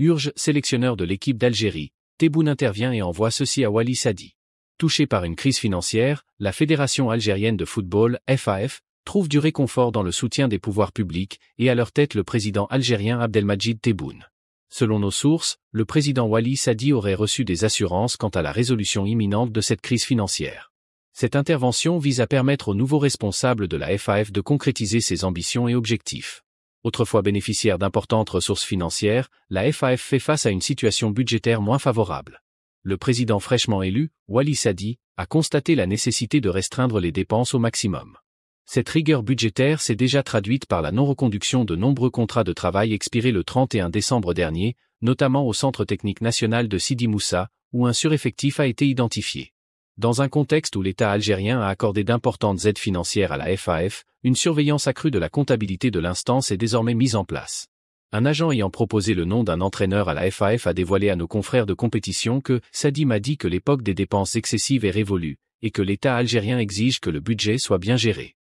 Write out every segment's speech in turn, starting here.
Urge, sélectionneur de l'équipe d'Algérie, Tebboune intervient et envoie ceci à Wali Sadi. Touchée par une crise financière, la Fédération algérienne de football, FAF, trouve du réconfort dans le soutien des pouvoirs publics et à leur tête le président algérien Abdelmajid Tebboune. Selon nos sources, le président Wali Sadi aurait reçu des assurances quant à la résolution imminente de cette crise financière. Cette intervention vise à permettre aux nouveaux responsables de la FAF de concrétiser ses ambitions et objectifs autrefois bénéficiaire d'importantes ressources financières, la FAF fait face à une situation budgétaire moins favorable. Le président fraîchement élu, Wali Sadi, a constaté la nécessité de restreindre les dépenses au maximum. Cette rigueur budgétaire s'est déjà traduite par la non-reconduction de nombreux contrats de travail expirés le 31 décembre dernier, notamment au Centre technique national de Sidi Moussa, où un sureffectif a été identifié. Dans un contexte où l'État algérien a accordé d'importantes aides financières à la FAF, une surveillance accrue de la comptabilité de l'instance est désormais mise en place. Un agent ayant proposé le nom d'un entraîneur à la FAF a dévoilé à nos confrères de compétition que Sadi m'a dit que l'époque des dépenses excessives est révolue, et que l'État algérien exige que le budget soit bien géré.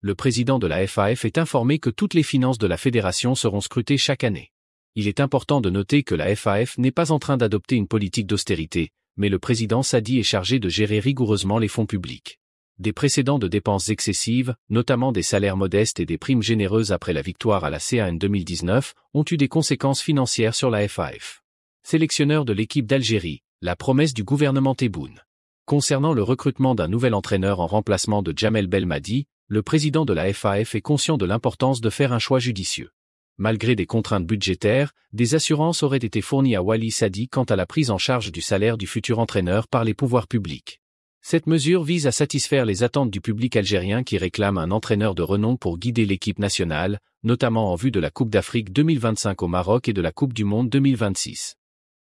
Le président de la FAF est informé que toutes les finances de la fédération seront scrutées chaque année. Il est important de noter que la FAF n'est pas en train d'adopter une politique d'austérité, mais le président Sadi est chargé de gérer rigoureusement les fonds publics des précédents de dépenses excessives, notamment des salaires modestes et des primes généreuses après la victoire à la CAN 2019, ont eu des conséquences financières sur la FAF. Sélectionneur de l'équipe d'Algérie, la promesse du gouvernement Tebboune. Concernant le recrutement d'un nouvel entraîneur en remplacement de Jamel Belmadi, le président de la FAF est conscient de l'importance de faire un choix judicieux. Malgré des contraintes budgétaires, des assurances auraient été fournies à Wali Sadi quant à la prise en charge du salaire du futur entraîneur par les pouvoirs publics. Cette mesure vise à satisfaire les attentes du public algérien qui réclame un entraîneur de renom pour guider l'équipe nationale, notamment en vue de la Coupe d'Afrique 2025 au Maroc et de la Coupe du Monde 2026.